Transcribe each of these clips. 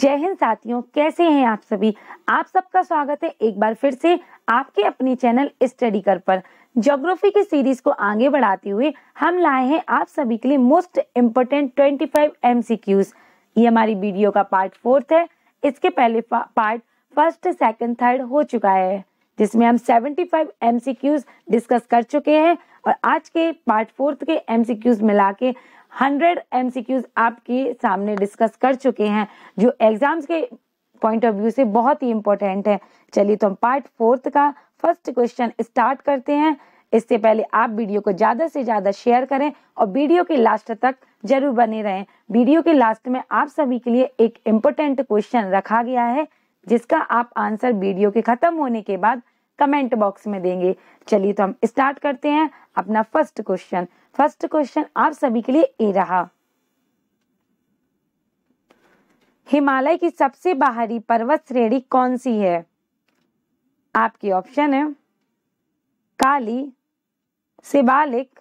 जय हिंद साथियों कैसे हैं आप सभी आप सबका स्वागत है एक बार फिर से आपके अपने चैनल स्टडी कर पर ज्योग्राफी की सीरीज को आगे बढ़ाते हुए हम लाए हैं आप सभी के लिए मोस्ट इम्पोर्टेंट 25 एमसीक्यूज ये हमारी वीडियो का पार्ट फोर्थ है इसके पहले पार्ट फर्स्ट सेकंड थर्ड हो चुका है जिसमें हम 75 एमसीक्यूज डिस्कस कर चुके हैं और आज के पार्ट फोर्थ के एमसीक्यूज मिला के हंड्रेड एमसीक्यूज आपके सामने डिस्कस कर चुके हैं जो एग्जाम्स के पॉइंट ऑफ व्यू से बहुत ही इम्पोर्टेंट है चलिए तो हम पार्ट फोर्थ का फर्स्ट क्वेश्चन स्टार्ट करते हैं इससे पहले आप वीडियो को ज़्यादा से ज़्यादा शेयर करें और वीडियो के लास्ट तक जरूर बने रहें वीडियो के लास्ट में आप सभी के लिए एक इम्पोर्टेंट क्वेश्चन रखा गया है जिसका आप आंसर वीडियो के खत्म होने के बाद कमेंट बॉक्स में देंगे चलिए तो हम स्टार्ट करते हैं अपना फर्स्ट क्वेश्चन फर्स्ट क्वेश्चन आप सभी के लिए ए रहा हिमालय की सबसे बाहरी पर्वत श्रेणी कौन सी है आपकी ऑप्शन है काली सिबालिक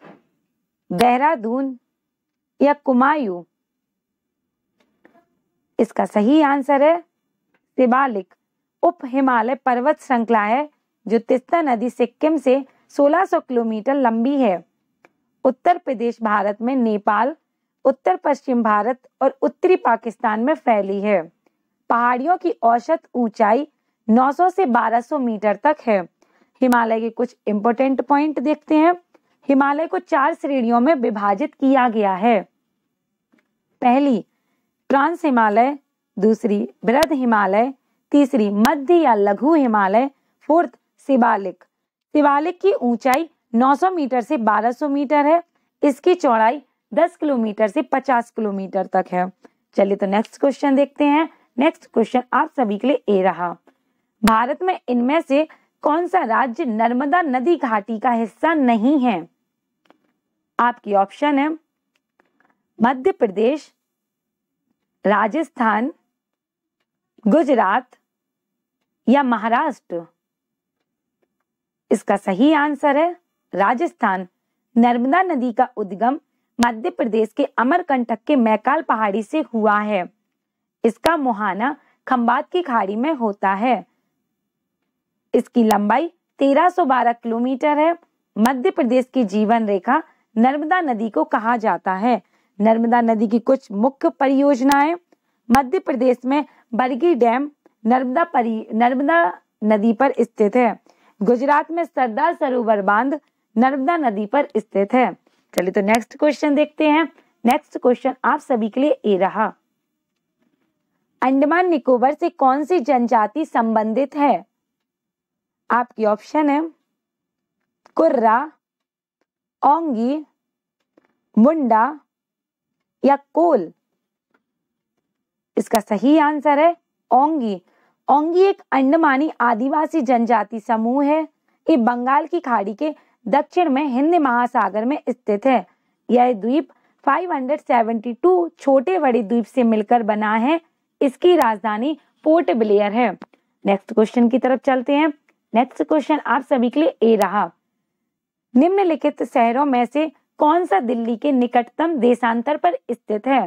देहरादून या कुमायूं इसका सही आंसर है शिबालिक उप हिमालय पर्वत श्रृंखला है जो तिस्ता नदी सिक्किम से 1600 किलोमीटर लंबी है उत्तर प्रदेश भारत में नेपाल उत्तर पश्चिम भारत और उत्तरी पाकिस्तान में फैली है पहाड़ियों की औसत ऊंचाई 900 से 1200 मीटर तक है हिमालय के कुछ इंपोर्टेंट पॉइंट देखते हैं हिमालय को चार श्रेणियों में विभाजित किया गया है पहली ट्रांस हिमालय दूसरी बृहद हिमालय तीसरी मध्य या लघु हिमालय फोर्थ शिवालिक शिवालिक की ऊंचाई 900 मीटर से 1200 मीटर है इसकी चौड़ाई 10 किलोमीटर से 50 किलोमीटर तक है चलिए तो नेक्स्ट क्वेश्चन देखते हैं नेक्स्ट क्वेश्चन आप सभी के लिए ए रहा भारत में इनमें से कौन सा राज्य नर्मदा नदी घाटी का हिस्सा नहीं है आपकी ऑप्शन है मध्य प्रदेश राजस्थान गुजरात या महाराष्ट्र इसका सही आंसर है राजस्थान नर्मदा नदी का उद्गम मध्य प्रदेश के अमरकंटक के मैकाल पहाड़ी से हुआ है इसका मुहाना खंबात की खाड़ी में होता है इसकी लंबाई 1312 किलोमीटर है मध्य प्रदेश की जीवन रेखा नर्मदा नदी को कहा जाता है नर्मदा नदी की कुछ मुख्य परियोजनाएं मध्य प्रदेश में बरगी डैम नर्मदा परि नर्मदा नदी पर स्थित है गुजरात में सरदार सरोवर बांध नर्मदा नदी पर स्थित है चलिए तो नेक्स्ट क्वेश्चन देखते हैं नेक्स्ट क्वेश्चन आप सभी के लिए ये रहा अंडमान निकोबर से कौन सी जनजाति संबंधित है आपकी ऑप्शन है कुर्रा ओंगी मुंडा या कोल इसका सही आंसर है ओंगी ओंगी एक अंडमानी आदिवासी जनजाति समूह है ये बंगाल की खाड़ी के दक्षिण में हिंद महासागर में स्थित है यह द्वीप 572 छोटे बड़े द्वीप से मिलकर बना है इसकी राजधानी पोर्ट ब्लेयर है नेक्स्ट क्वेश्चन की तरफ चलते हैं नेक्स्ट क्वेश्चन आप सभी के लिए ए रहा निम्नलिखित शहरों में से कौन सा दिल्ली के निकटतम देशांतर पर स्थित है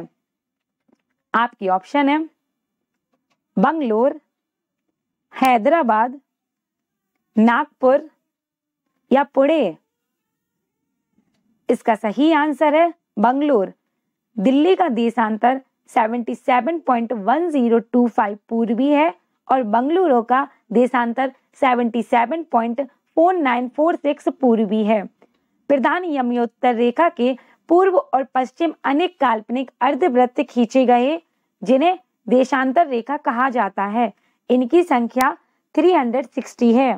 आपकी ऑप्शन है बंगलोर हैदराबाद नागपुर या पुणे इसका सही आंसर है बंगलोर दिल्ली का देशांतर 77.1025 पूर्वी है और बंगलुरु का देशांतर 77.4946 पूर्वी है प्रधान यमयोत्तर रेखा के पूर्व और पश्चिम अनेक काल्पनिक अर्धवृत्त खींचे गए जिन्हें देशांतर रेखा कहा जाता है इनकी संख्या 360 है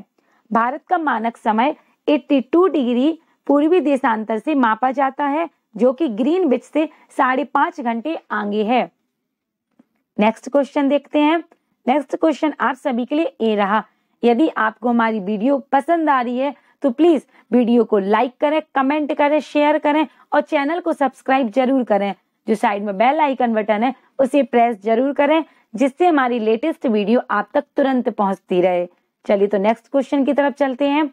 भारत का मानक समय 82 डिग्री पूर्वी देशांतर से मापा जाता है जो कि ग्रीन बिच से साढ़े पांच घंटे आगे है नेक्स्ट क्वेश्चन देखते हैं नेक्स्ट क्वेश्चन आप सभी के लिए ए रहा यदि आपको हमारी वीडियो पसंद आ रही है तो प्लीज वीडियो को लाइक करें कमेंट करें शेयर करें और चैनल को सब्सक्राइब जरूर करें जो साइड में बेल आइकन बटन है उसे प्रेस जरूर करें जिससे हमारी लेटेस्ट वीडियो आप तक तुरंत पहुंचती रहे चलिए तो नेक्स्ट क्वेश्चन की तरफ चलते हैं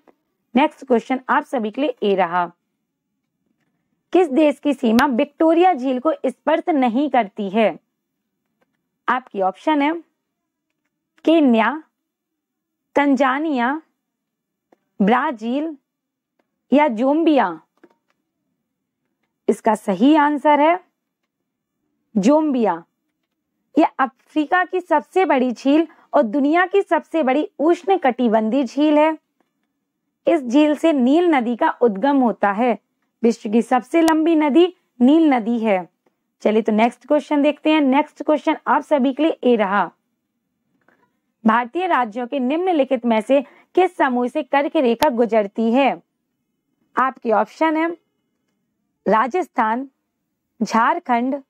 नेक्स्ट क्वेश्चन आप सभी के लिए ए रहा किस देश की सीमा विक्टोरिया झील को स्पर्श नहीं करती है आपकी ऑप्शन है केन्या तंजानिया ब्राजील या जोम्बिया इसका सही आंसर है जोम्बिया यह अफ्रीका की सबसे बड़ी झील और दुनिया की सबसे बड़ी उष्ण कटिबंधी झील है इस झील से नील नदी का उद्गम होता है विश्व की सबसे लंबी नदी नील नदी है चलिए तो नेक्स्ट क्वेश्चन देखते हैं नेक्स्ट क्वेश्चन आप सभी के लिए ए रहा भारतीय राज्यों के निम्नलिखित में से किस समूह से कर्क रेखा गुजरती है आपके ऑप्शन है राजस्थान झारखंड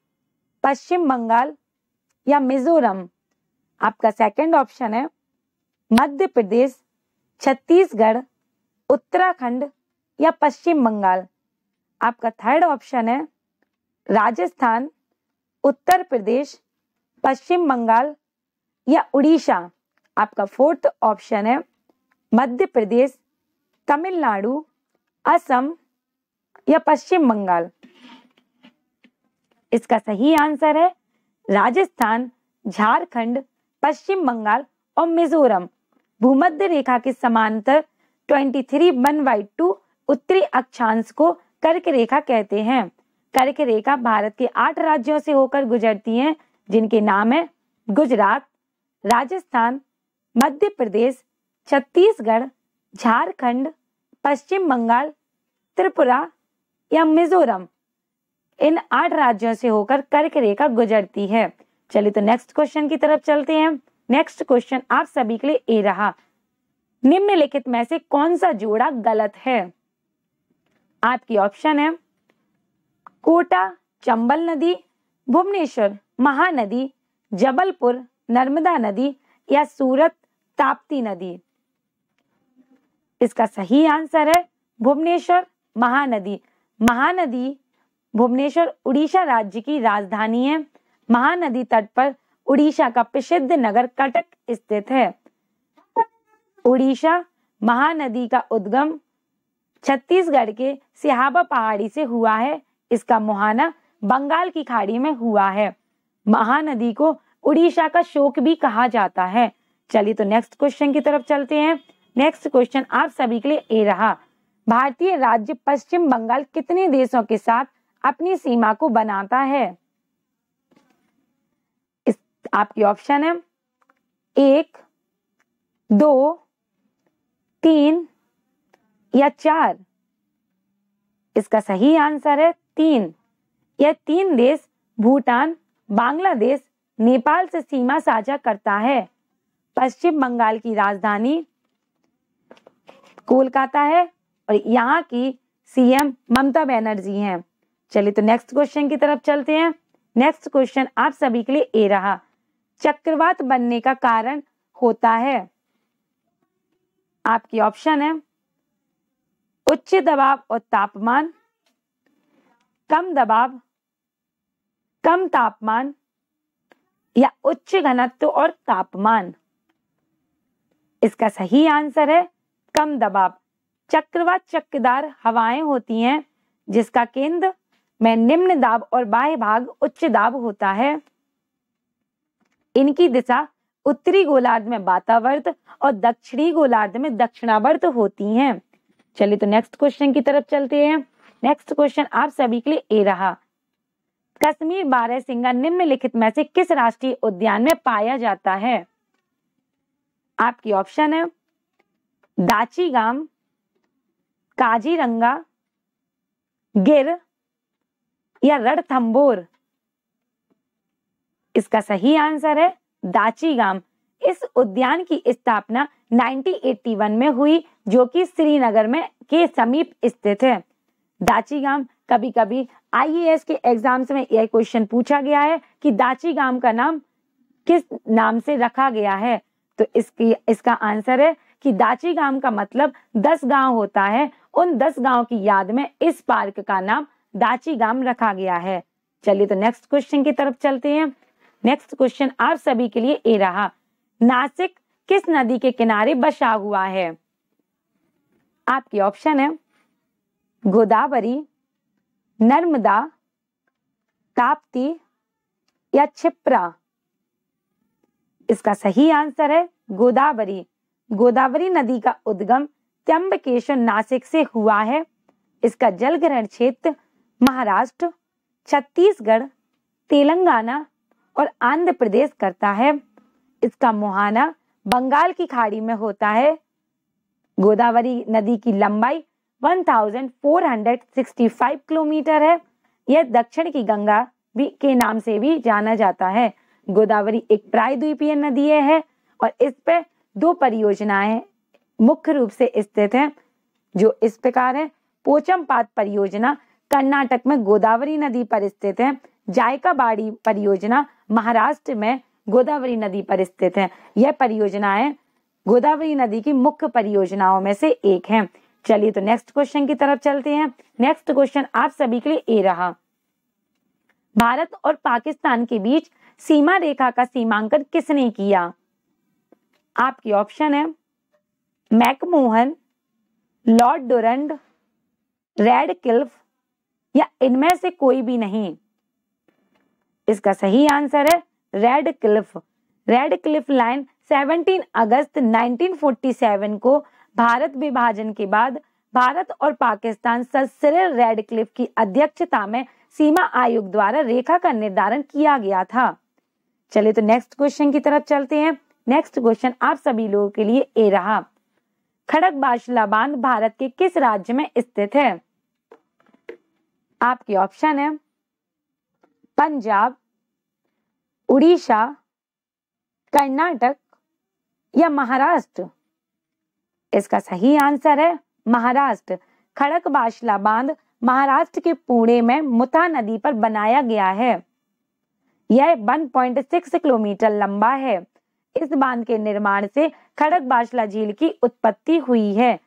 पश्चिम बंगाल या मिजोरम आपका सेकंड ऑप्शन है मध्य प्रदेश छत्तीसगढ़ उत्तराखंड या पश्चिम बंगाल आपका थर्ड ऑप्शन है राजस्थान उत्तर प्रदेश पश्चिम बंगाल या उड़ीसा आपका फोर्थ ऑप्शन है मध्य प्रदेश तमिलनाडु असम या पश्चिम बंगाल इसका सही आंसर है राजस्थान झारखंड पश्चिम बंगाल और मिजोरम भूमध्य रेखा के समांतर twenty three one by two उत्तरी अक्षांश को कर्क रेखा कहते हैं कर्क रेखा भारत के आठ राज्यों से होकर गुजरती है जिनके नाम है गुजरात राजस्थान मध्य प्रदेश छत्तीसगढ़ झारखंड पश्चिम बंगाल त्रिपुरा या मिजोरम इन आठ राज्यों से होकर कर्क रेखा गुजरती है चलिए तो नेक्स्ट क्वेश्चन की तरफ चलते हैं नेक्स्ट क्वेश्चन आप सभी के लिए ए रहा निम्नलिखित में से कौन सा जोड़ा गलत है आपकी ऑप्शन है कोटा चंबल नदी भुवनेश्वर महानदी जबलपुर नर्मदा नदी या सूरत ताप्ती नदी इसका सही आंसर है भुवनेश्वर महानदी महानदी भुवनेश्वर उड़ीसा राज्य की राजधानी है महानदी तट पर उड़ीसा का प्रसिद्ध नगर कटक स्थित है उड़ीसा महानदी का उद्गम छत्तीसगढ़ के सिहाबा पहाड़ी से हुआ है इसका मुहाना बंगाल की खाड़ी में हुआ है महानदी को उड़ीसा का शोक भी कहा जाता है चलिए तो नेक्स्ट क्वेश्चन की तरफ चलते हैं नेक्स्ट क्वेश्चन आप सभी के लिए ए रहा भारतीय राज्य पश्चिम बंगाल कितने देशों के साथ अपनी सीमा को बनाता है इस आपकी ऑप्शन है एक दो तीन या चार इसका सही आंसर है तीन यह तीन देश भूटान बांग्लादेश नेपाल से सीमा साझा करता है पश्चिम बंगाल की राजधानी कोलकाता है और यहाँ की सीएम ममता बनर्जी हैं चलिए तो नेक्स्ट क्वेश्चन की तरफ चलते हैं नेक्स्ट क्वेश्चन आप सभी के लिए ए रहा चक्रवात बनने का कारण होता है आपकी ऑप्शन है उच्च दबाव और तापमान कम दबाव कम तापमान या उच्च घनत्व और तापमान इसका सही आंसर है कम दबाव चक्रवा चक्रदार हवाएं होती हैं जिसका केंद्र में निम्न दाब और बाह्य भाग उच्च दाब होता है इनकी दिशा उत्तरी गोलार्ध में बातावर्त और दक्षिणी गोलार्ध में दक्षिणावर्त होती हैं चलिए तो नेक्स्ट क्वेश्चन की तरफ चलते हैं नेक्स्ट क्वेश्चन आप सभी के लिए ए रहा कश्मीर बारह सिंगा निम्नलिखित में से किस राष्ट्रीय उद्यान में पाया जाता है आपकी ऑप्शन है दाचीगाम काजीरंगा गिर या रणथंबोर इसका सही आंसर है दाचीगाम इस उद्यान की स्थापना 1981 में हुई जो कि श्रीनगर में के समीप स्थित है दाचीगाम कभी कभी आईएएस के एग्जाम्स में यह क्वेश्चन पूछा गया है कि दाचीगाम का नाम किस नाम से रखा गया है तो इसकी इसका आंसर है कि दाचीगाम का मतलब दस गांव होता है उन दस गांव की याद में इस पार्क का नाम दाचीगाम रखा गया है चलिए तो नेक्स्ट क्वेश्चन की तरफ चलते हैं नेक्स्ट क्वेश्चन आप सभी के लिए ए रहा नासिक किस नदी के किनारे बसा हुआ है आपके ऑप्शन है गोदावरी नर्मदा ताप्ती या छिप्रा इसका सही आंसर है गोदावरी गोदावरी नदी का उद्गम त्यंबकेश्वर नासिक से हुआ है इसका जल ग्रहण क्षेत्र महाराष्ट्र छत्तीसगढ़ तेलंगाना और आंध्र प्रदेश करता है इसका मुहाना बंगाल की खाड़ी में होता है गोदावरी नदी की लंबाई 1465 किलोमीटर है यह दक्षिण की गंगा भी के नाम से भी जाना जाता है गोदावरी एक प्रायद्वीपीय नदी है और इस पर दो परियोजनाएं मुख्य रूप से स्थित हैं जो इस प्रकार है पोचमपात परियोजना कर्नाटक में गोदावरी नदी पर स्थित है जायकाबाड़ी परियोजना महाराष्ट्र में गोदावरी नदी पर स्थित है यह परियोजनाएं गोदावरी नदी की मुख्य परियोजनाओं में से एक है चलिए तो नेक्स्ट क्वेश्चन की तरफ चलते हैं नेक्स्ट क्वेश्चन आप सभी के लिए ए रहा भारत और पाकिस्तान के बीच सीमा रेखा का सीमांकन किसने किया आपके ऑप्शन है McMahon lord Durand Radcliffe या इनमें से कोई भी नहीं इसका सही आंसर है Radcliffe Radcliffe line 17 अगस्त 1947 को भारत विभाजन के बाद भारत और पाकिस्तान सर रेड क्लिफ की अध्यक्षता में सीमा आयोग द्वारा रेखा का निर्धारण किया गया था चलिए तो नेक्स्ट क्वेश्चन की तरफ चलते हैं नेक्स्ट क्वेश्चन आप सभी लोगों के लिए ए रहा खड़क बाशला बांध भारत के किस राज्य में स्थित है आपके ऑप्शन है पंजाब उड़ीसा कर्नाटक या महाराष्ट्र इसका सही आंसर है महाराष्ट्र खड़क बाशला बांध महाराष्ट्र के पुणे में मुथा नदी पर बनाया गया है यह 1.6 किलोमीटर लंबा है इस बांध के निर्माण से खड़क बाशला झील की उत्पत्ति हुई है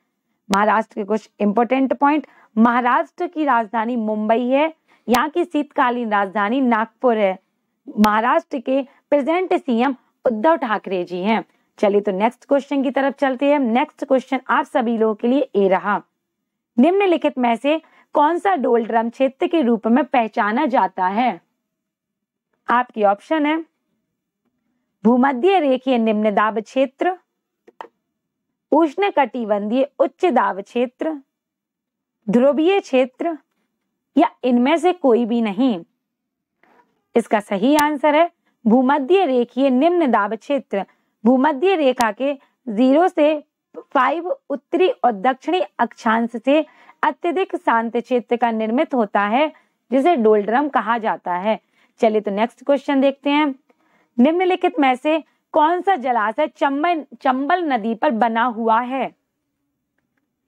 महाराष्ट्र के कुछ इंपोर्टेंट पॉइंट महाराष्ट्र की राजधानी मुंबई है यहाँ की शीतकालीन राजधानी नागपुर है महाराष्ट्र के प्रेजेंट सीएम उद्धव ठाकरे जी हैं चलिए तो नेक्स्ट क्वेश्चन की तरफ चलते हैं नेक्स्ट क्वेश्चन आप सभी लोगों के लिए ए रहा निम्नलिखित में से कौन सा डोलड्रम क्षेत्र के रूप में पहचाना जाता है आपकी ऑप्शन है भूमध्य रेखीय निम्न दाब क्षेत्र उष्ण कटिबंधीय उच्च दाब क्षेत्र ध्रुवीय क्षेत्र या इनमें से कोई भी नहीं इसका सही आंसर है भूमध्य रेखीय निम्न दाब क्षेत्र भूमध्य रेखा के जीरो से फाइव उत्तरी और दक्षिणी अक्षांश से अत्यधिक शांत क्षेत्र का निर्मित होता है जिसे डोल्ड्रम कहा जाता है चलिए तो नेक्स्ट क्वेश्चन देखते हैं निम्नलिखित में से कौन सा जलाशय चंबल चंबल नदी पर बना हुआ है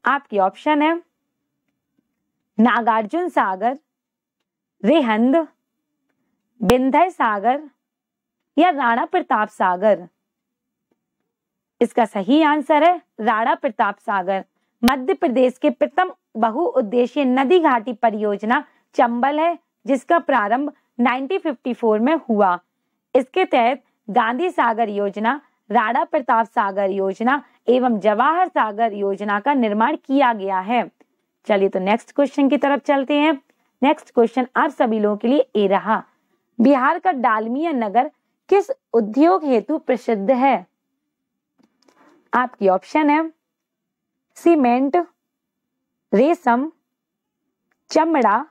आपकी ऑप्शन है नागार्जुन सागर रेहंद बिंधय सागर या राणा प्रताप सागर इसका सही आंसर है राणा प्रताप सागर मध्य प्रदेश के प्रथम बहुउद्देशीय नदी घाटी परियोजना चंबल है जिसका प्रारंभ 1954 में हुआ इसके तहत गांधी सागर योजना राणा प्रताप सागर योजना एवं जवाहर सागर योजना का निर्माण किया गया है चलिए तो नेक्स्ट क्वेश्चन की तरफ चलते हैं नेक्स्ट क्वेश्चन आप सभी लोगों के लिए ए रहा बिहार का डालमिया नगर किस उद्योग हेतु प्रसिद्ध है आपकी ऑप्शन है सीमेंट रेशम चमड़ा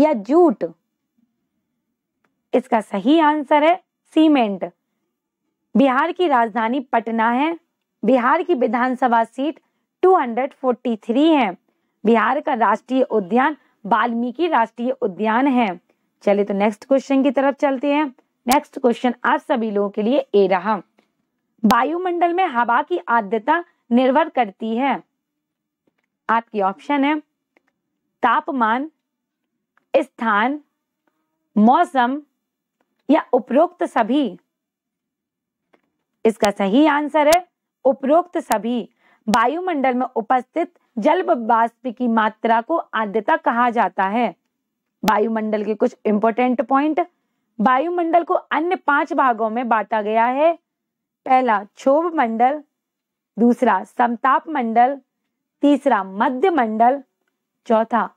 या जूट इसका सही आंसर है सीमेंट बिहार की राजधानी पटना है बिहार की विधानसभा सीट 243 है बिहार का राष्ट्रीय उद्यान वाल्मीकि राष्ट्रीय उद्यान है चलिए तो नेक्स्ट क्वेश्चन की तरफ चलते हैं नेक्स्ट क्वेश्चन आप सभी लोगों के लिए ए रहा वायुमंडल में हवा की आद्यता निर्भर करती है आपकी ऑप्शन है तापमान स्थान मौसम या उपरोक्त सभी इसका सही आंसर है उपरोक्त सभी वायुमंडल में उपस्थित जल बाष्प की मात्रा को आद्यता कहा जाता है वायुमंडल के कुछ इंपोर्टेंट पॉइंट वायुमंडल को अन्य पांच भागों में बांटा गया है पहला क्षोभ मंडल दूसरा समताप मंडल तीसरा मध्य मंडल चौथा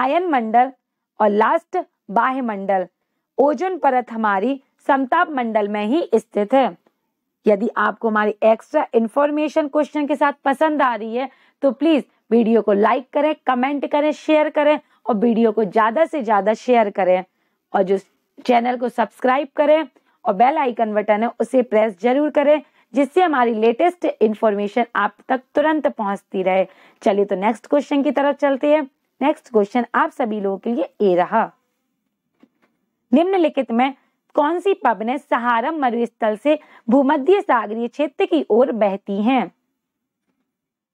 आयन मंडल और लास्ट बाह्य मंडल ओजोन परत हमारी समताप मंडल में ही स्थित है यदि आपको हमारी एक्स्ट्रा इंफॉर्मेशन क्वेश्चन के साथ पसंद आ रही है तो प्लीज वीडियो को लाइक करें कमेंट करें शेयर करें और वीडियो को ज़्यादा से ज़्यादा शेयर करें और जो चैनल को सब्सक्राइब करें और बेल आइकन बटन है उसे प्रेस जरूर करें जिससे हमारी लेटेस्ट इंफॉर्मेशन आप तक तुरंत पहुंचती रहे चलिए तो नेक्स्ट क्वेश्चन की तरफ चलते हैं नेक्स्ट क्वेश्चन आप सभी लोगों के लिए ए रहा निम्नलिखित में कौन सी पब ने मरुस्थल से भूमध्य सागरीय क्षेत्र की ओर बहती हैं?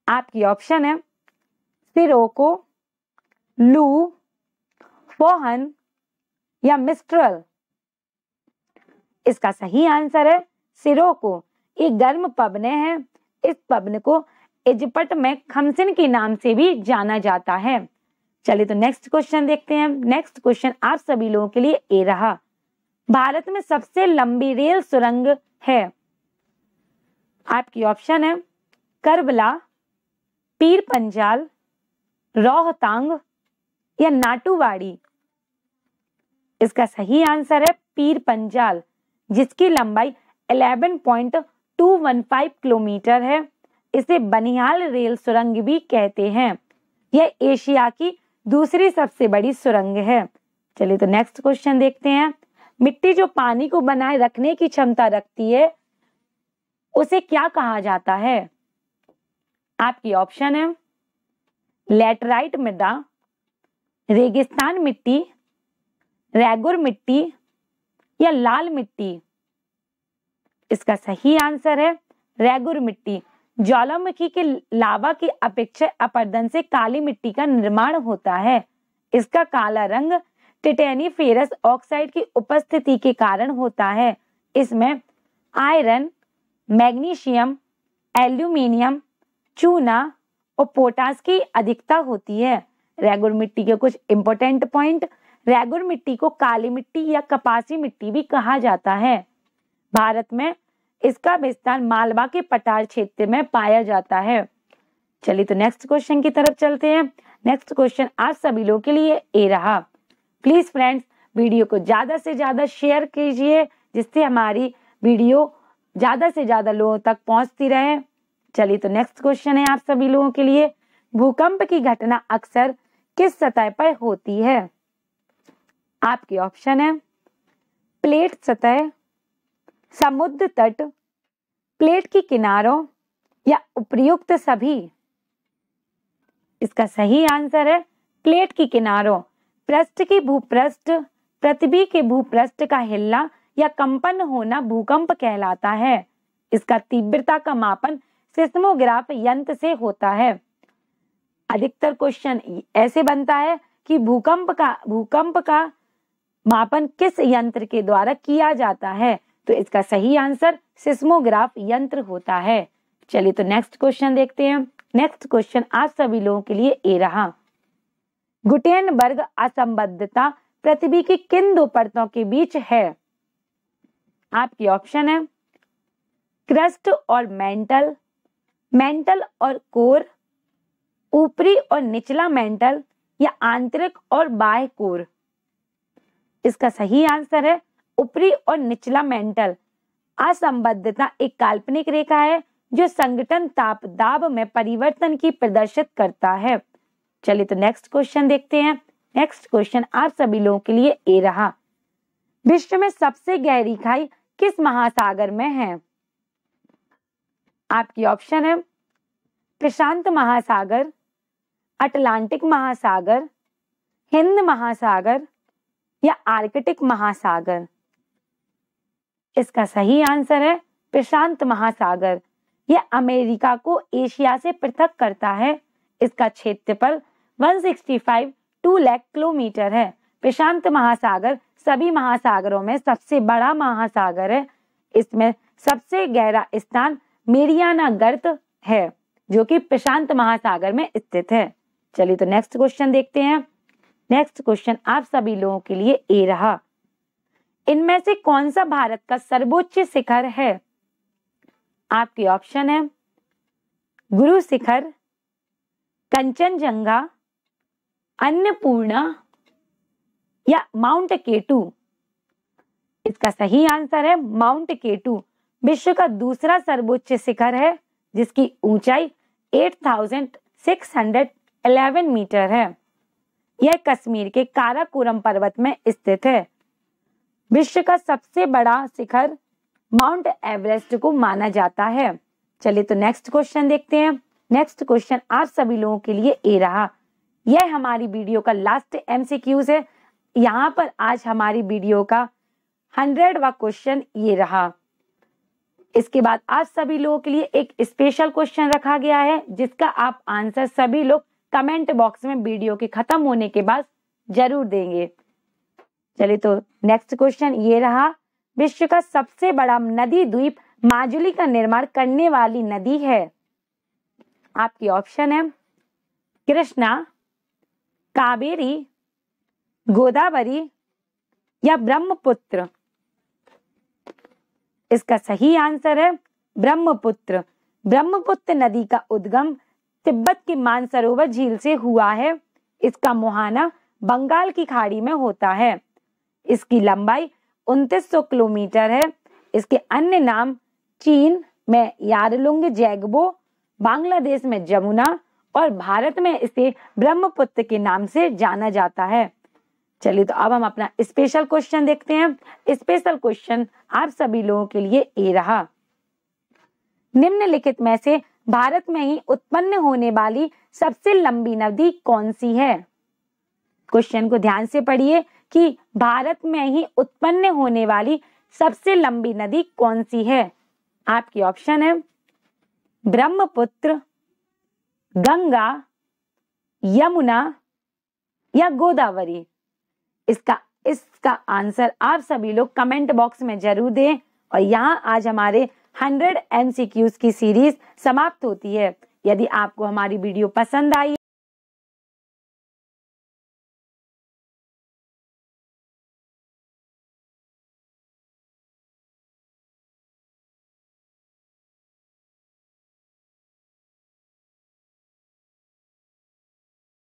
आपकी ऑप्शन है सिरोको लू फोहन या मिस्ट्रल इसका सही आंसर है सिरोको ये गर्म पबने हैं इस पबन को इजिप्ट में खमसिन के नाम से भी जाना जाता है चलिए तो नेक्स्ट क्वेश्चन देखते हैं नेक्स्ट क्वेश्चन आप सभी लोगों के लिए ए रहा भारत में सबसे लंबी रेल सुरंग है आपकी ऑप्शन है करबला पीर पंजाल रोहतांग या नाटूवाड़ी इसका सही आंसर है पीर पंजाल जिसकी लंबाई 11.215 किलोमीटर है इसे बनिहाल रेल सुरंग भी कहते हैं यह एशिया की दूसरी सबसे बड़ी सुरंग है चलिए तो नेक्स्ट क्वेश्चन देखते हैं मिट्टी जो पानी को बनाए रखने की क्षमता रखती है उसे क्या कहा जाता है आपकी ऑप्शन है लेटराइट मृदा रेगिस्तान मिट्टी रेगुर मिट्टी या लाल मिट्टी इसका सही आंसर है रेगुर मिट्टी ज्वालामुखी के लावा की अपेक्षा अपर्दन से काली मिट्टी का निर्माण होता है इसका काला रंग टिटेनिफेरस ऑक्साइड की उपस्थिति के कारण होता है इसमें आयरन मैग्नीशियम एल्यूमिनियम चूना और पोटास की अधिकता होती है रेगुर मिट्टी के कुछ इंपोर्टेंट पॉइंट रेगुर मिट्टी को काली मिट्टी या कपासी मिट्टी भी कहा जाता है भारत में इसका विस्तार मालवा के पठार क्षेत्र में पाया जाता है चलिए तो नेक्स्ट क्वेश्चन की तरफ चलते हैं नेक्स्ट क्वेश्चन आप सभी लोगों के लिए ए रहा प्लीज फ्रेंड्स वीडियो को ज्यादा से ज्यादा शेयर कीजिए जिससे हमारी वीडियो ज्यादा से ज्यादा लोगों तक पहुंचती रहे चलिए तो नेक्स्ट क्वेश्चन है आप सभी लोगों के लिए भूकंप की घटना अक्सर किस सतह पर होती है आपके ऑप्शन है प्लेट सतह समुद्र तट प्लेट की किनारों या उपयुक्त सभी इसका सही आंसर है प्लेट की किनारों पृष्ठ की भूपृष्ठ पृथ्वी के भूपृष्ठ का हिलना या कंपन होना भूकंप कहलाता है इसका तीव्रता का मापन सिस्मोग्राफ यंत्र से होता है अधिकतर क्वेश्चन ऐसे बनता है कि भूकंप का भूकंप का मापन किस यंत्र के द्वारा किया जाता है तो इसका सही आंसर सिस्मोग्राफ यंत्र होता है चलिए तो नेक्स्ट क्वेश्चन देखते हैं नेक्स्ट क्वेश्चन आप सभी लोगों के लिए ए रहा गुटेन वर्ग असंबद्धता पृथ्वी की किन दो परतों के बीच है आपकी ऑप्शन है क्रस्ट और मेंटल मेंटल और कोर ऊपरी और निचला मेंटल या आंतरिक और बाह्य कोर इसका सही आंसर है ऊपरी और निचला मेंटल असंबद्धता एक काल्पनिक रेखा है जो संगठन ताप दाब में परिवर्तन की प्रदर्शित करता है चलिए तो नेक्स्ट क्वेश्चन देखते हैं नेक्स्ट क्वेश्चन आप सभी लोगों के लिए ए रहा विश्व में सबसे गहरी खाई किस महासागर में है आपकी ऑप्शन है प्रशांत महासागर अटलांटिक महासागर हिंद महासागर या आर्कटिक महासागर इसका सही आंसर है प्रशांत महासागर यह अमेरिका को एशिया से पृथक करता है इसका क्षेत्रफल 165 टू लैख किलोमीटर है प्रशांत महासागर सभी महासागरों में सबसे बड़ा महासागर है इसमें सबसे गहरा स्थान मेरियाना गर्त है जो कि प्रशांत महासागर में स्थित है चलिए तो नेक्स्ट क्वेश्चन देखते हैं नेक्स्ट क्वेश्चन आप सभी लोगों के लिए ए रहा इनमें से कौन सा भारत का सर्वोच्च शिखर है आपके ऑप्शन है गुरु शिखर कंचनजंगा अन्नपूर्णा या माउंट केटू इसका सही आंसर है माउंट केटू विश्व का दूसरा सर्वोच्च शिखर है जिसकी ऊंचाई 8,611 मीटर है यह कश्मीर के काराकोरम पर्वत में स्थित है विश्व का सबसे बड़ा शिखर माउंट एवरेस्ट को माना जाता है चलिए तो नेक्स्ट क्वेश्चन देखते हैं नेक्स्ट क्वेश्चन आप सभी लोगों के लिए ए रहा यह हमारी वीडियो का लास्ट एमसीक्यूज है यहाँ पर आज हमारी वीडियो का हंड्रेडवा क्वेश्चन ये रहा इसके बाद आज सभी लोगों के लिए एक स्पेशल क्वेश्चन रखा गया है जिसका आप आंसर सभी लोग कमेंट बॉक्स में वीडियो के खत्म होने के बाद जरूर देंगे चलिए तो नेक्स्ट क्वेश्चन ये रहा विश्व का सबसे बड़ा नदी द्वीप माजुली का निर्माण करने वाली नदी है आपकी ऑप्शन है कृष्णा कावेरी गोदावरी या ब्रह्मपुत्र इसका सही आंसर है ब्रह्मपुत्र ब्रह्मपुत्र नदी का उद्गम तिब्बत के मानसरोवर झील से हुआ है इसका मुहाना बंगाल की खाड़ी में होता है इसकी लंबाई 2900 किलोमीटर है इसके अन्य नाम चीन में यारलुंग जैगबो बांग्लादेश में जमुना और भारत में इसे ब्रह्मपुत्र के नाम से जाना जाता है चलिए तो अब हम अपना स्पेशल क्वेश्चन देखते हैं स्पेशल क्वेश्चन आप सभी लोगों के लिए ए रहा निम्नलिखित में से भारत में ही उत्पन्न होने वाली सबसे लंबी नदी कौन सी है क्वेश्चन को ध्यान से पढ़िए कि भारत में ही उत्पन्न होने वाली सबसे लंबी नदी कौन सी है आपकी ऑप्शन है ब्रह्मपुत्र गंगा यमुना या गोदावरी इसका इसका आंसर आप सभी लोग कमेंट बॉक्स में जरूर दें और यहाँ आज हमारे 100 एम की सीरीज समाप्त होती है यदि आपको हमारी वीडियो पसंद आई